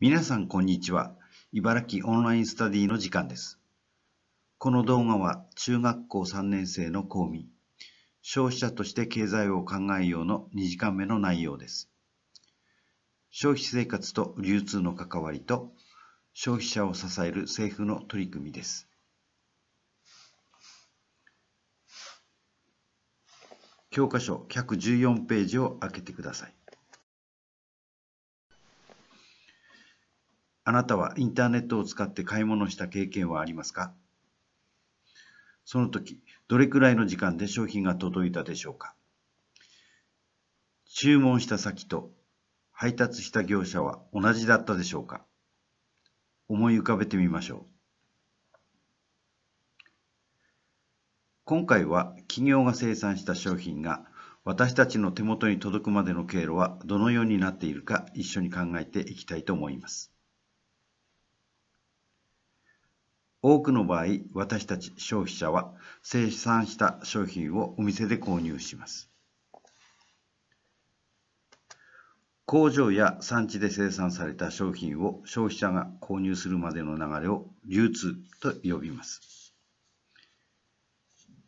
皆さんこんにちは。茨城オンラインスタディの時間です。この動画は中学校3年生の公民、消費者として経済を考えようの2時間目の内容です。消費生活と流通の関わりと消費者を支える政府の取り組みです。教科書114ページを開けてください。あなたはインターネットを使って買い物した経験はありますかその時、どれくらいの時間で商品が届いたでしょうか注文した先と配達した業者は同じだったでしょうか思い浮かべてみましょう。今回は企業が生産した商品が私たちの手元に届くまでの経路はどのようになっているか一緒に考えていきたいと思います。多くの場合、私たち消費者は生産した商品をお店で購入します。工場や産地で生産された商品を消費者が購入するまでの流れを流通と呼びます。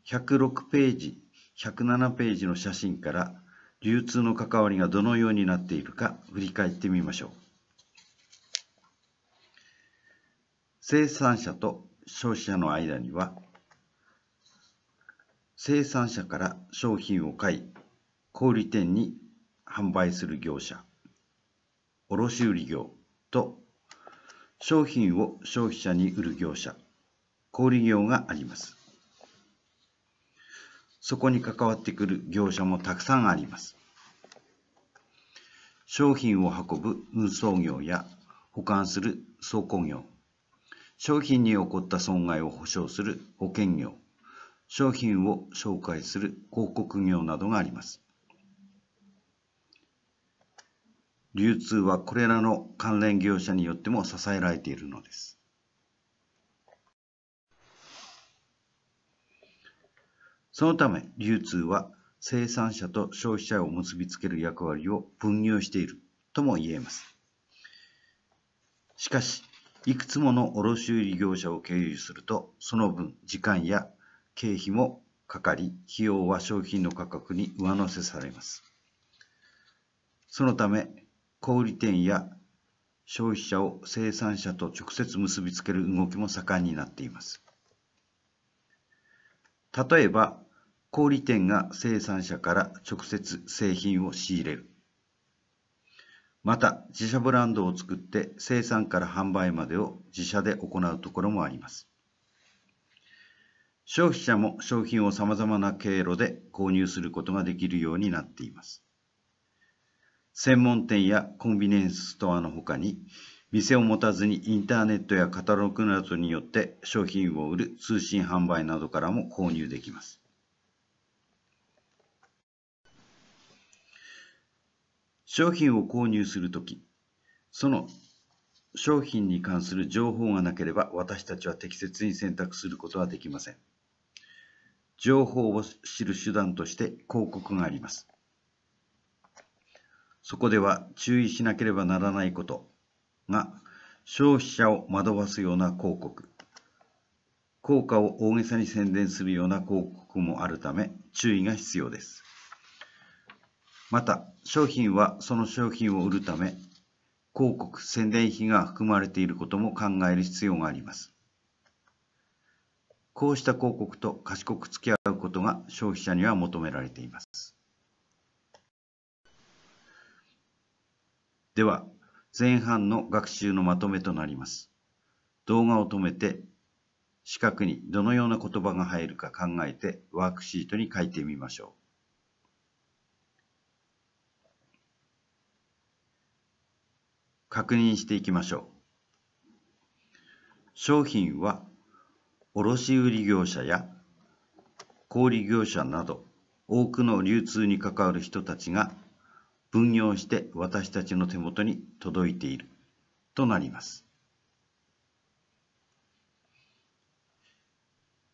106ページ、107ページの写真から流通の関わりがどのようになっているか振り返ってみましょう。生産者と消費者の間には生産者から商品を買い小売店に販売する業者卸売業と商品を消費者に売る業者小売業がありますそこに関わってくる業者もたくさんあります商品を運ぶ運送業や保管する倉庫業商品に起こった損害を保障する保険業、商品を紹介する広告業などがあります。流通はこれらの関連業者によっても支えられているのです。そのため流通は生産者と消費者を結びつける役割を分業しているとも言えます。しかしいくつもの卸売業者を経由すると、その分時間や経費もかかり、費用は商品の価格に上乗せされます。そのため、小売店や消費者を生産者と直接結びつける動きも盛んになっています。例えば、小売店が生産者から直接製品を仕入れる。また自社ブランドを作って生産から販売までを自社で行うところもあります消費者も商品をさまざまな経路で購入することができるようになっています専門店やコンビニエンスストアのほかに店を持たずにインターネットやカタログなどによって商品を売る通信販売などからも購入できます商品を購入するとき、その商品に関する情報がなければ私たちは適切に選択することはできません。情報を知る手段として広告があります。そこでは注意しなければならないことが消費者を惑わすような広告、効果を大げさに宣伝するような広告もあるため注意が必要です。また、商品はその商品を売るため、広告、宣伝費が含まれていることも考える必要があります。こうした広告と賢く付き合うことが消費者には求められています。では、前半の学習のまとめとなります。動画を止めて、四角にどのような言葉が入るか考えてワークシートに書いてみましょう。確認していきましょう。商品は卸売業者や小売業者など多くの流通に関わる人たちが分業して私たちの手元に届いているとなります。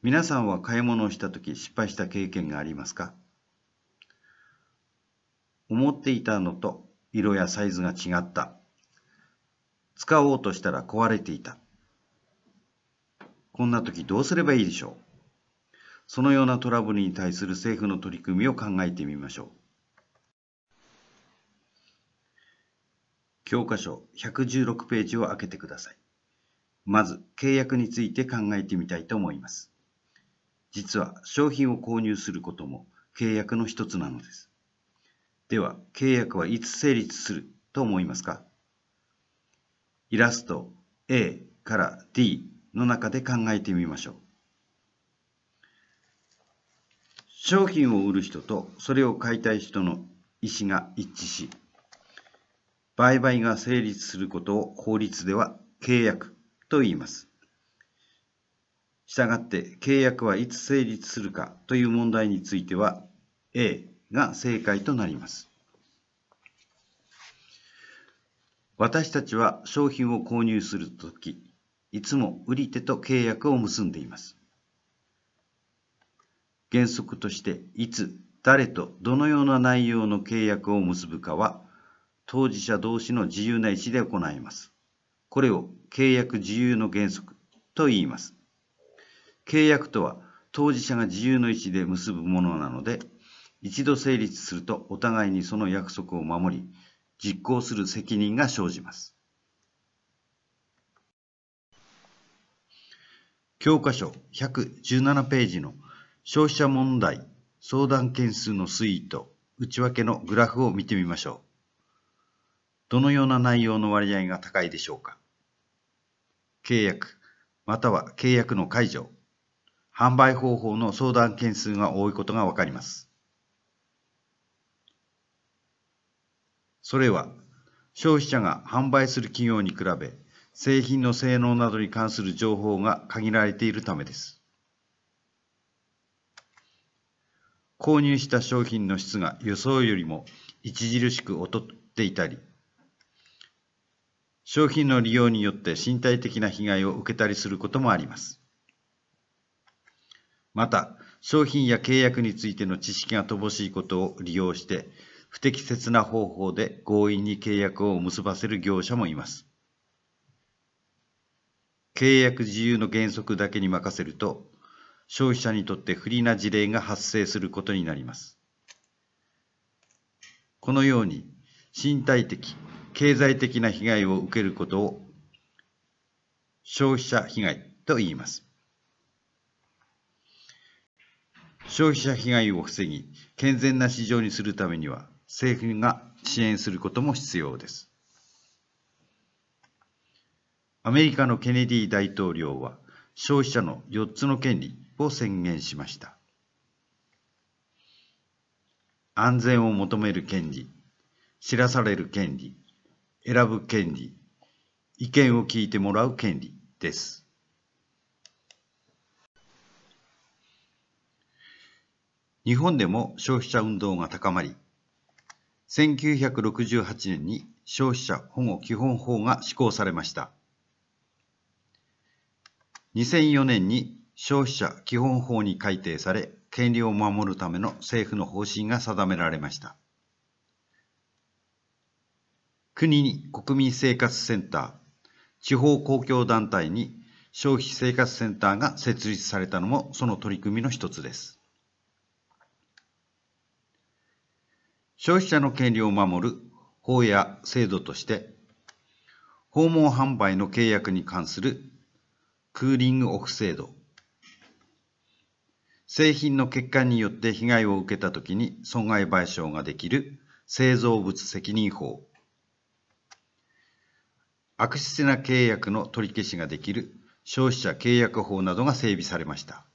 皆さんは買い物をした時失敗した経験がありますか思っていたのと色やサイズが違った使おうとしたら壊れていた。こんな時どうすればいいでしょうそのようなトラブルに対する政府の取り組みを考えてみましょう。教科書116ページを開けてください。まず、契約について考えてみたいと思います。実は、商品を購入することも契約の一つなのです。では、契約はいつ成立すると思いますかイラスト A から D の中で考えてみましょう。商品を売る人とそれを買いたい人の意思が一致し、売買が成立することを法律では契約と言います。したがって契約はいつ成立するかという問題については A が正解となります。私たちは商品を購入するとき、いつも売り手と契約を結んでいます。原則として、いつ、誰とどのような内容の契約を結ぶかは、当事者同士の自由な意思で行います。これを契約自由の原則と言います。契約とは、当事者が自由の意思で結ぶものなので、一度成立するとお互いにその約束を守り、実行する責任が生じます。教科書117ページの消費者問題相談件数の推移と内訳のグラフを見てみましょう。どのような内容の割合が高いでしょうか契約、または契約の解除、販売方法の相談件数が多いことがわかります。それは消費者が販売する企業に比べ製品の性能などに関する情報が限られているためです。購入した商品の質が予想よりも著しく劣っていたり、商品の利用によって身体的な被害を受けたりすることもあります。また、商品や契約についての知識が乏しいことを利用して、不適切な方法で強引に契約を結ばせる業者もいます。契約自由の原則だけに任せると、消費者にとって不利な事例が発生することになります。このように、身体的、経済的な被害を受けることを消費者被害と言います。消費者被害を防ぎ、健全な市場にするためには、政府が支援することも必要です。アメリカのケネディ大統領は消費者の4つの権利を宣言しました。安全を求める権利、知らされる権利、選ぶ権利、意見を聞いてもらう権利です。日本でも消費者運動が高まり、1968年に消費者保護基本法が施行されました。2004年に消費者基本法に改定され、権利を守るための政府の方針が定められました。国に国民生活センター、地方公共団体に消費生活センターが設立されたのもその取り組みの一つです。消費者の権利を守る法や制度として、訪問販売の契約に関するクーリングオフ制度、製品の欠陥によって被害を受けたときに損害賠償ができる製造物責任法、悪質な契約の取り消しができる消費者契約法などが整備されました。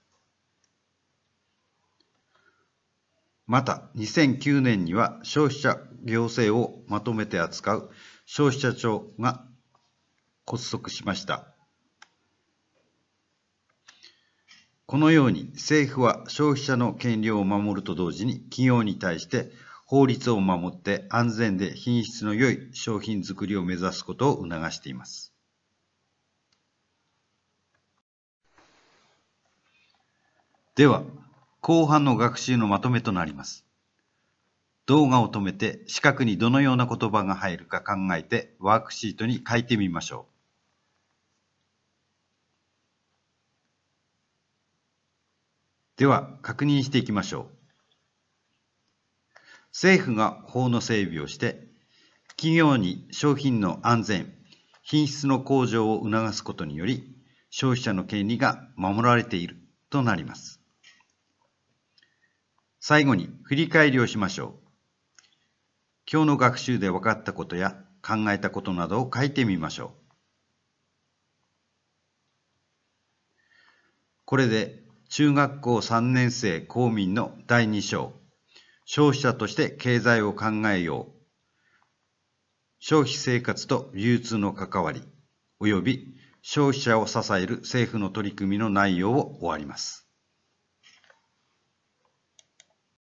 また、2009年には消費者行政をまとめて扱う消費者庁が発足しました。このように政府は消費者の権利を守ると同時に企業に対して法律を守って安全で品質の良い商品づくりを目指すことを促しています。では後半の学習のまとめとなります。動画を止めて四角にどのような言葉が入るか考えてワークシートに書いてみましょう。では確認していきましょう。政府が法の整備をして企業に商品の安全、品質の向上を促すことにより消費者の権利が守られているとなります。最後に振り返りをしましょう。今日の学習で分かったことや考えたことなどを書いてみましょう。これで中学校3年生公民の第2章消費者として経済を考えよう消費生活と流通の関わり及び消費者を支える政府の取り組みの内容を終わります。